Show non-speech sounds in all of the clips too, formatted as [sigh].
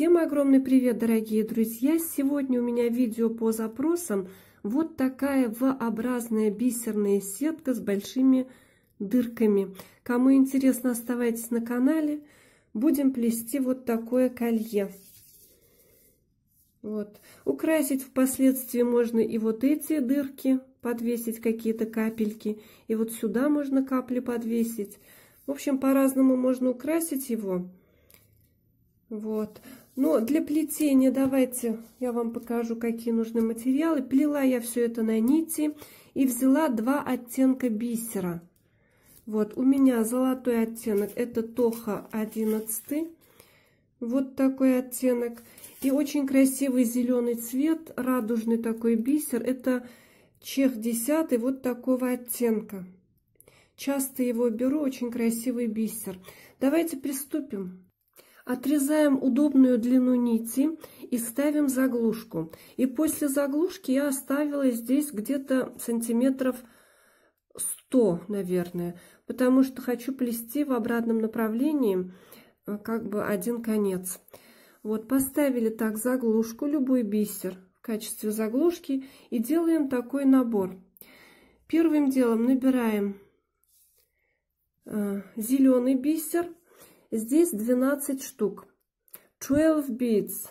Всем огромный привет, дорогие друзья! Сегодня у меня видео по запросам. Вот такая V-образная бисерная сетка с большими дырками. Кому интересно, оставайтесь на канале. Будем плести вот такое колье. Вот. Украсить впоследствии можно и вот эти дырки, подвесить какие-то капельки. И вот сюда можно капли подвесить. В общем, по-разному можно украсить его. Вот. Но ну, для плетения давайте я вам покажу, какие нужны материалы. Плела я все это на нити и взяла два оттенка бисера. Вот, у меня золотой оттенок, это Тоха 11. Вот такой оттенок. И очень красивый зеленый цвет, радужный такой бисер. Это чех 10, вот такого оттенка. Часто его беру, очень красивый бисер. Давайте приступим. Отрезаем удобную длину нити и ставим заглушку. И после заглушки я оставила здесь где-то сантиметров 100, наверное, потому что хочу плести в обратном направлении э, как бы один конец. Вот поставили так заглушку, любой бисер в качестве заглушки и делаем такой набор. Первым делом набираем э, зеленый бисер Здесь 12 штук. 12 beads.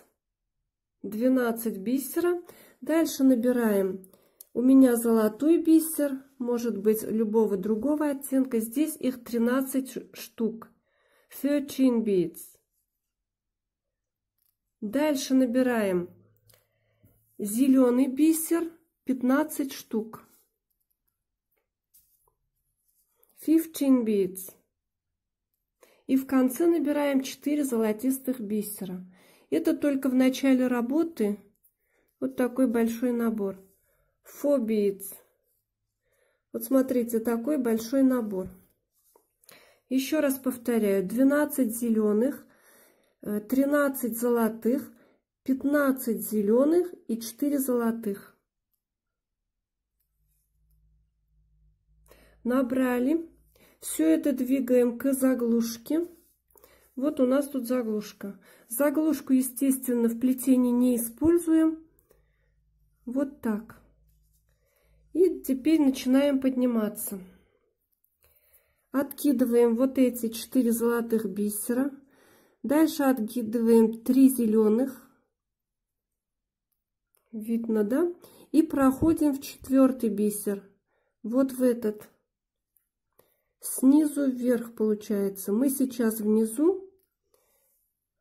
12 бисера. Дальше набираем. У меня золотой бисер, может быть любого другого оттенка. Здесь их 13 штук. 13 beads. Дальше набираем зеленый бисер 15 штук. 15 beads. И в конце набираем 4 золотистых бисера. Это только в начале работы. Вот такой большой набор. Фобиц. Вот смотрите, такой большой набор. Еще раз повторяю, 12 зеленых, 13 золотых, 15 зеленых и 4 золотых. Набрали. Все это двигаем к заглушке. Вот у нас тут заглушка. Заглушку, естественно, в плетении не используем. Вот так. И теперь начинаем подниматься. Откидываем вот эти четыре золотых бисера. Дальше откидываем три зеленых. Видно, да? И проходим в четвертый бисер. Вот в этот снизу вверх получается. Мы сейчас внизу,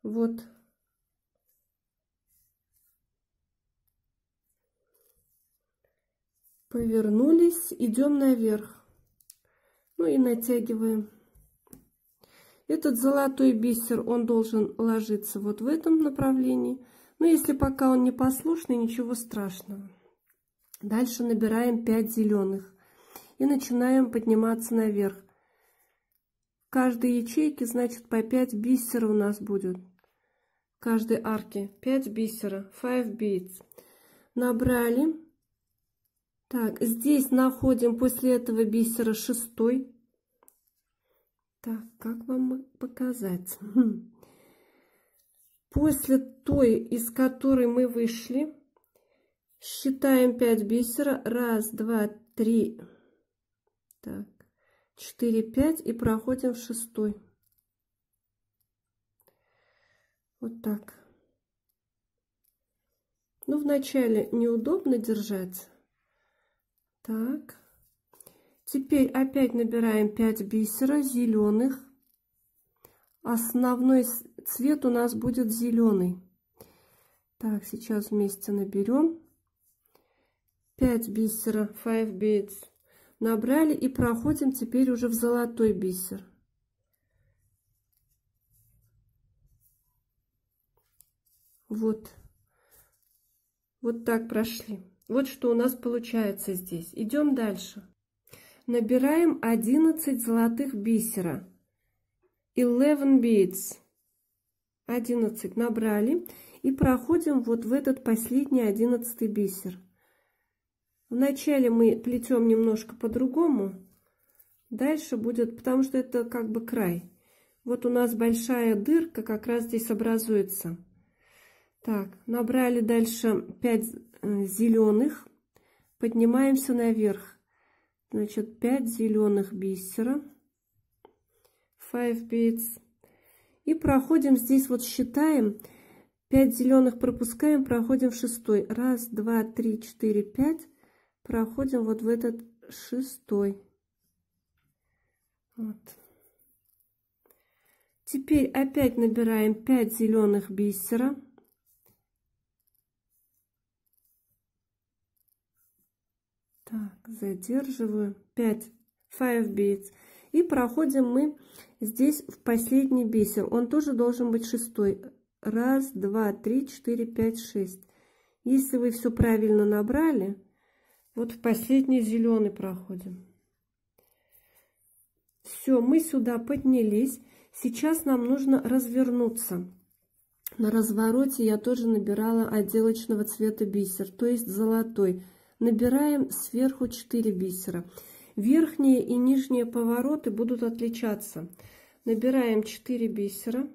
вот, повернулись, идем наверх, ну и натягиваем. Этот золотой бисер, он должен ложиться вот в этом направлении. Но если пока он не послушный, ничего страшного. Дальше набираем 5 зеленых и начинаем подниматься наверх каждой ячейке, значит, по 5 бисеров у нас будет. В каждой арке 5 бисера, 5 beads. Набрали. Так, здесь находим после этого бисера шестой. Так, как вам показать? [laughs] После той, из которой мы вышли, считаем 5 бисера. Раз, два, три. Так, 4, 5 и проходим в шестой. Вот так. Ну, вначале неудобно держать. Так. Теперь опять набираем 5 бисера зеленых. Основной цвет у нас будет зеленый. Так, сейчас вместе наберем 5 бисера, 5 beads набрали и проходим теперь уже в золотой бисер. Вот. Вот так прошли. Вот что у нас получается здесь. Идем дальше. Набираем 11 золотых бисера. 11 beads. 11 набрали. И проходим вот в этот последний 11 бисер. Вначале мы плетем немножко по-другому. Дальше будет, потому что это как бы край. Вот у нас большая дырка как раз здесь образуется. Так, набрали дальше 5 э, зеленых. Поднимаемся наверх. Значит, 5 зеленых бисера. 5 beads. И проходим здесь, вот считаем. 5 зеленых пропускаем, проходим в шестой. Раз, два, три, четыре, пять проходим вот в этот шестой. Вот. Теперь опять набираем 5 зеленых бисера. Так, задерживаю 5 five beads. И проходим мы здесь в последний бисер. Он тоже должен быть шестой. Раз, два, три, четыре, пять, шесть. Если вы все правильно набрали, вот в последний зеленый проходим. Все, мы сюда поднялись. Сейчас нам нужно развернуться. На развороте я тоже набирала отделочного цвета бисер, то есть золотой. Набираем сверху 4 бисера. Верхние и нижние повороты будут отличаться. Набираем 4 бисера.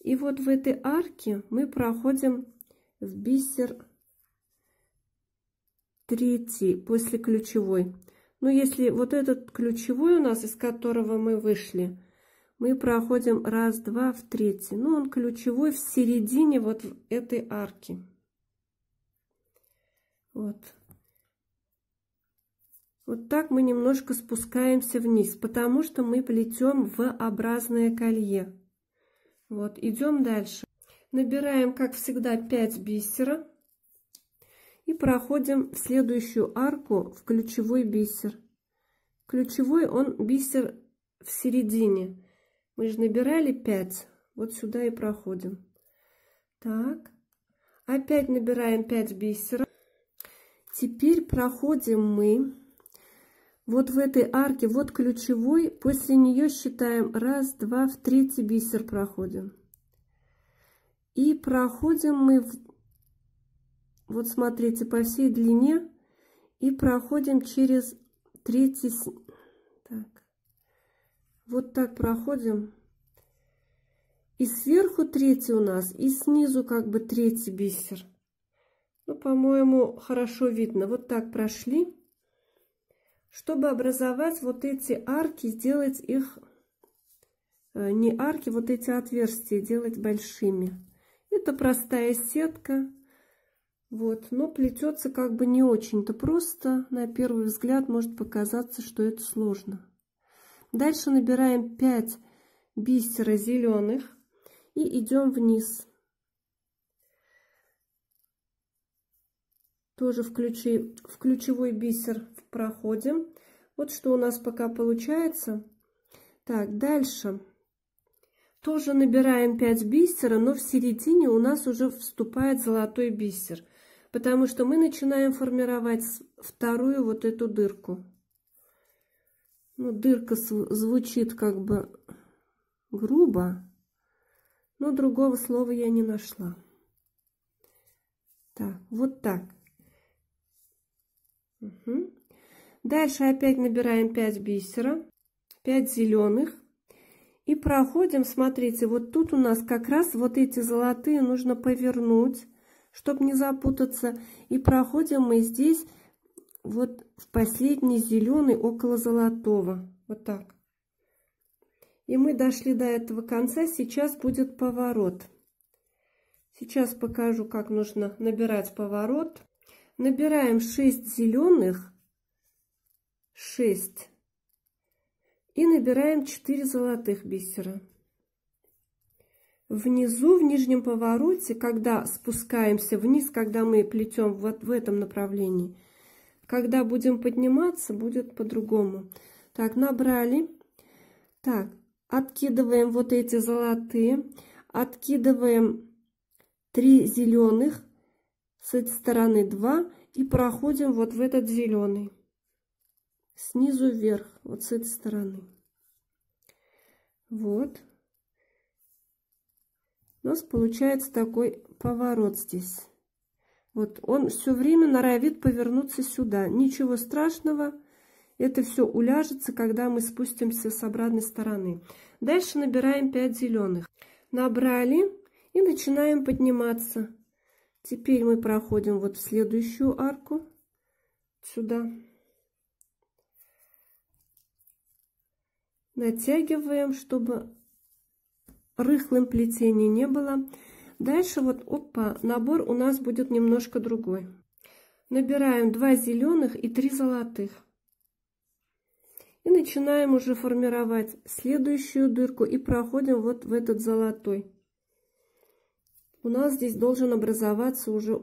И вот в этой арке мы проходим в бисер третий после ключевой. Но ну, если вот этот ключевой у нас, из которого мы вышли, мы проходим раз, два в третий. Но ну, он ключевой в середине вот этой арки. Вот. Вот так мы немножко спускаемся вниз, потому что мы плетем в образное колье. Вот, идем дальше. Набираем, как всегда, 5 бисера. И проходим в следующую арку в ключевой бисер. Ключевой он бисер в середине. Мы же набирали 5. Вот сюда и проходим. Так. Опять набираем 5 бисеров. Теперь проходим мы вот в этой арке, вот ключевой. После нее считаем раз, два, в третий бисер проходим. И проходим мы в вот смотрите, по всей длине и проходим через третий... Так. Вот так проходим. И сверху третий у нас, и снизу как бы третий бисер. Ну, по-моему, хорошо видно. Вот так прошли. Чтобы образовать вот эти арки, сделать их, э, не арки, вот эти отверстия делать большими. Это простая сетка. Вот, но плетется как бы не очень-то просто. На первый взгляд может показаться, что это сложно. Дальше набираем 5 бисера зеленых и идем вниз. Тоже в, ключи, в ключевой бисер проходим. Вот что у нас пока получается. Так, дальше. Тоже набираем 5 бисера, но в середине у нас уже вступает золотой бисер – потому что мы начинаем формировать вторую вот эту дырку. Ну, дырка звучит как бы грубо, но другого слова я не нашла. Так, вот так. Угу. Дальше опять набираем 5 бисера, 5 зеленых. И проходим, смотрите, вот тут у нас как раз вот эти золотые нужно повернуть чтобы не запутаться. И проходим мы здесь вот в последний зеленый около золотого. Вот так. И мы дошли до этого конца. Сейчас будет поворот. Сейчас покажу, как нужно набирать поворот. Набираем 6 зеленых, 6 и набираем 4 золотых бисера. Внизу, в нижнем повороте, когда спускаемся вниз, когда мы плетем вот в этом направлении, когда будем подниматься, будет по-другому. Так, набрали. Так, откидываем вот эти золотые, откидываем 3 зеленых, с этой стороны 2 и проходим вот в этот зеленый. Снизу вверх, вот с этой стороны. Вот. У нас получается такой поворот здесь. Вот он все время норовит повернуться сюда. Ничего страшного. Это все уляжется, когда мы спустимся с обратной стороны. Дальше набираем 5 зеленых. Набрали и начинаем подниматься. Теперь мы проходим вот в следующую арку. Сюда. Натягиваем, чтобы рыхлым плетении не было. Дальше вот, опа, набор у нас будет немножко другой. Набираем 2 зеленых и 3 золотых. И начинаем уже формировать следующую дырку и проходим вот в этот золотой. У нас здесь должен образоваться уже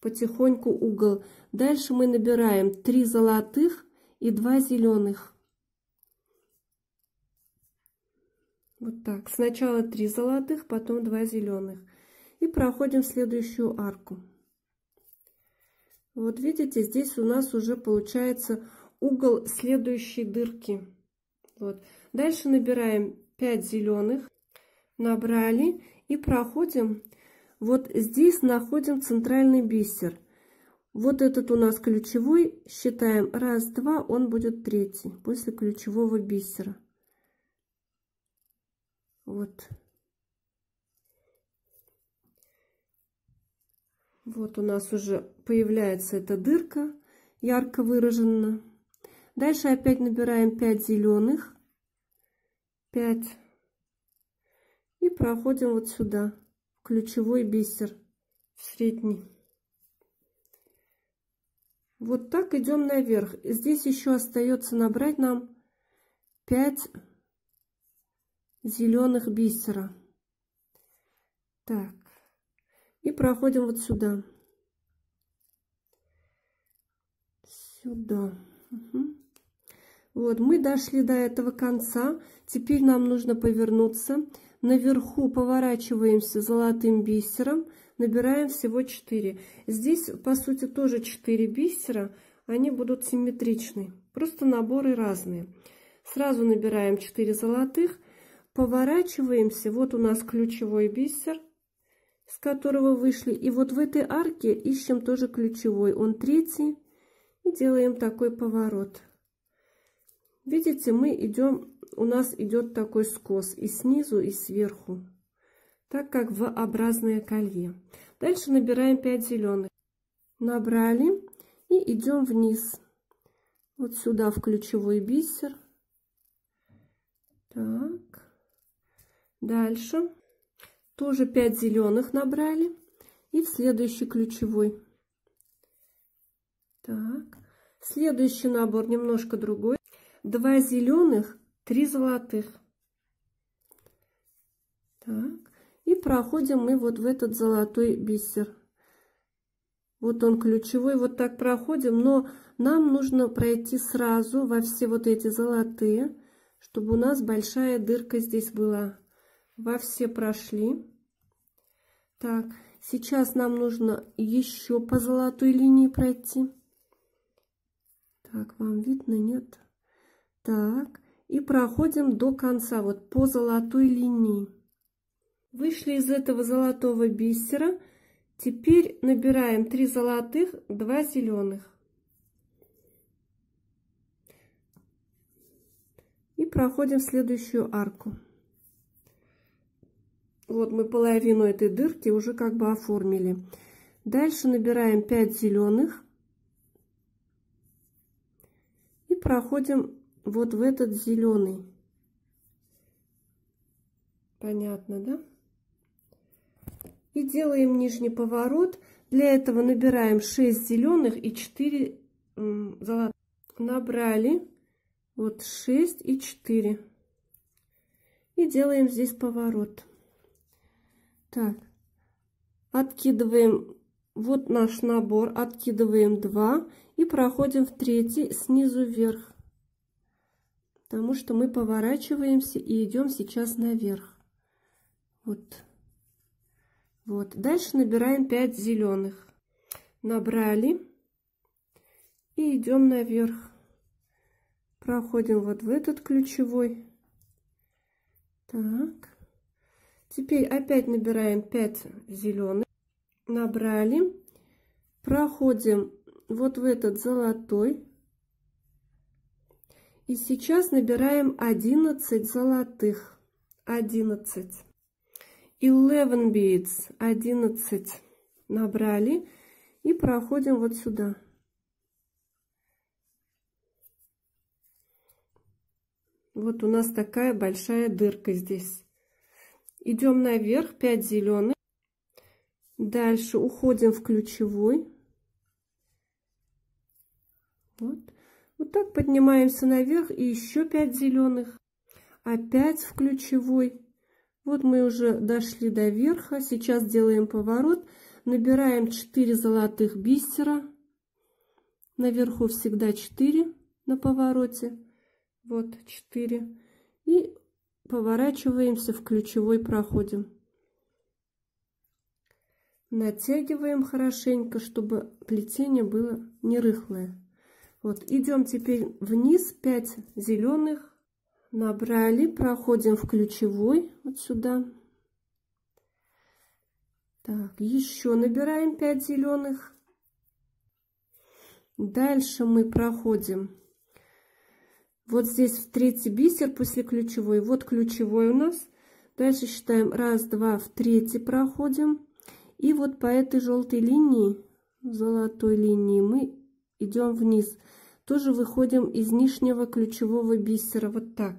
потихоньку угол. Дальше мы набираем 3 золотых и 2 зеленых. Вот так. Сначала 3 золотых, потом 2 зеленых. И проходим следующую арку. Вот видите, здесь у нас уже получается угол следующей дырки. Вот. Дальше набираем 5 зеленых. Набрали и проходим. Вот здесь находим центральный бисер. Вот этот у нас ключевой. Считаем раз, два, он будет третий после ключевого бисера. Вот. Вот у нас уже появляется эта дырка, ярко выраженно. Дальше опять набираем 5 зеленых. 5. И проходим вот сюда, ключевой бисер, в средний. Вот так идем наверх. Здесь еще остается набрать нам 5 зеленых бисера. Так. И проходим вот сюда. Сюда. Угу. Вот, мы дошли до этого конца. Теперь нам нужно повернуться. Наверху поворачиваемся золотым бисером. Набираем всего 4. Здесь, по сути, тоже 4 бисера. Они будут симметричны. Просто наборы разные. Сразу набираем 4 золотых Поворачиваемся. Вот у нас ключевой бисер, с которого вышли. И вот в этой арке ищем тоже ключевой. Он третий. И делаем такой поворот. Видите, мы идем, у нас идет такой скос и снизу, и сверху, так как V-образное колье. Дальше набираем 5 зеленых. Набрали и идем вниз. Вот сюда в ключевой бисер. Так. Дальше. Тоже 5 зеленых набрали. И в следующий ключевой. Так. Следующий набор немножко другой. 2 зеленых, 3 золотых. Так. И проходим мы вот в этот золотой бисер. Вот он ключевой, вот так проходим, но нам нужно пройти сразу во все вот эти золотые, чтобы у нас большая дырка здесь была во все прошли. Так, сейчас нам нужно еще по золотой линии пройти. Так, вам видно, нет? Так, и проходим до конца, вот по золотой линии. Вышли из этого золотого бисера. Теперь набираем 3 золотых, 2 зеленых. И проходим следующую арку. Вот мы половину этой дырки уже как бы оформили. Дальше набираем 5 зеленых и проходим вот в этот зеленый. Понятно, да? И делаем нижний поворот. Для этого набираем 6 зеленых и 4 золотых. Набрали вот 6 и 4. И делаем здесь поворот. Так, откидываем, вот наш набор, откидываем 2 и проходим в третий снизу вверх, потому что мы поворачиваемся и идем сейчас наверх. Вот. Вот. Дальше набираем 5 зеленых. Набрали и идем наверх. Проходим вот в этот ключевой. Так. Теперь опять набираем 5 зеленых. Набрали. Проходим вот в этот золотой. И сейчас набираем 11 золотых. 11. 11 beads. 11 набрали. И проходим вот сюда. Вот у нас такая большая дырка здесь. Идем наверх, 5 зеленых. Дальше уходим в ключевой. Вот. вот так поднимаемся наверх и еще 5 зеленых. Опять в ключевой. Вот мы уже дошли до верха. Сейчас делаем поворот. Набираем 4 золотых бисера. Наверху всегда 4 на повороте. Вот 4. И Поворачиваемся в ключевой проходе. Натягиваем хорошенько, чтобы плетение было не рыхлое. Вот, идем теперь вниз, 5 зеленых. Набрали, проходим в ключевой, вот сюда. Так, еще набираем 5 зеленых. Дальше мы проходим вот здесь в третий бисер после ключевой. Вот ключевой у нас. Дальше считаем раз, два, в третий проходим. И вот по этой желтой линии, золотой линии, мы идем вниз. Тоже выходим из нижнего ключевого бисера. Вот так.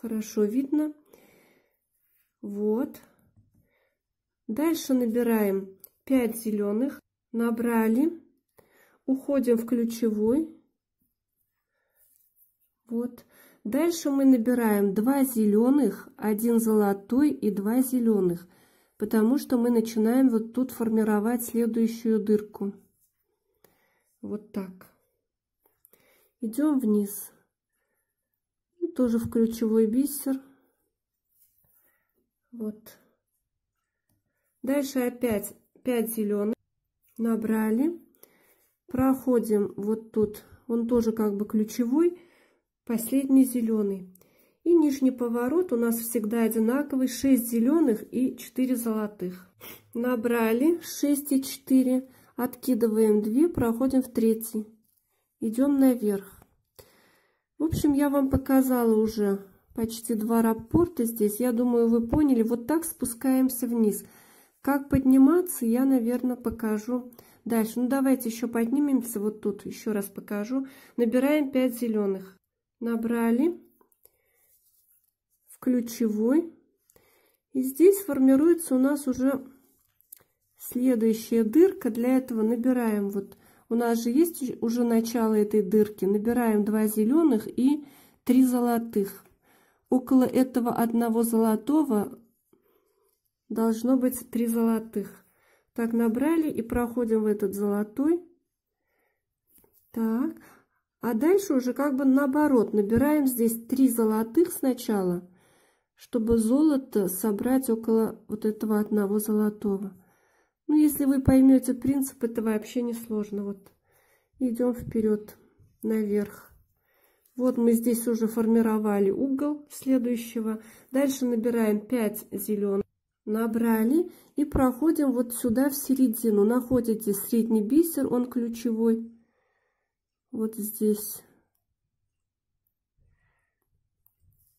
Хорошо видно. Вот. Дальше набираем 5 зеленых. Набрали уходим в ключевой. Вот. Дальше мы набираем 2 зеленых, 1 золотой и 2 зеленых, потому что мы начинаем вот тут формировать следующую дырку. Вот так. Идем вниз. Ну, тоже в ключевой бисер. Вот. Дальше опять 5 зеленых набрали Проходим вот тут, он тоже как бы ключевой, последний зеленый. И нижний поворот у нас всегда одинаковый, 6 зеленых и 4 золотых. Набрали 6 и 4, откидываем 2, проходим в третий. Идем наверх. В общем, я вам показала уже почти два рапорта здесь. Я думаю, вы поняли. Вот так спускаемся вниз. Как подниматься, я, наверное, покажу Дальше, ну давайте еще поднимемся вот тут, еще раз покажу. Набираем 5 зеленых. Набрали в ключевой. И здесь формируется у нас уже следующая дырка. Для этого набираем вот, у нас же есть уже начало этой дырки. Набираем 2 зеленых и 3 золотых. Около этого одного золотого должно быть 3 золотых. Так, набрали и проходим в этот золотой. Так, а дальше уже как бы наоборот. Набираем здесь три золотых сначала, чтобы золото собрать около вот этого одного золотого. Ну, если вы поймете принцип, это вообще не сложно. Вот идем вперед, наверх. Вот мы здесь уже формировали угол следующего. Дальше набираем 5 зеленых набрали и проходим вот сюда в середину. Находите средний бисер, он ключевой. Вот здесь.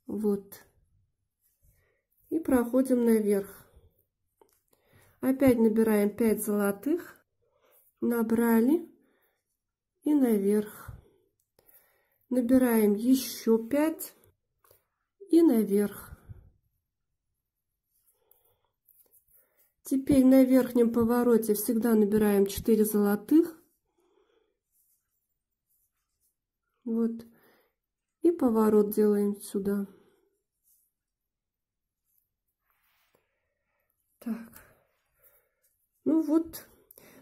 Вот. И проходим наверх. Опять набираем 5 золотых. Набрали. И наверх. Набираем еще 5. И наверх. Теперь на верхнем повороте всегда набираем 4 золотых. Вот. И поворот делаем сюда. Так. Ну вот.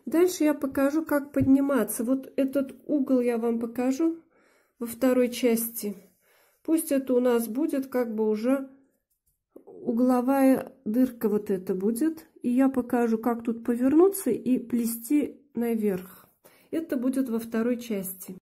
Дальше я покажу, как подниматься. Вот этот угол я вам покажу во второй части. Пусть это у нас будет как бы уже угловая дырка вот это будет. И я покажу, как тут повернуться и плести наверх. Это будет во второй части.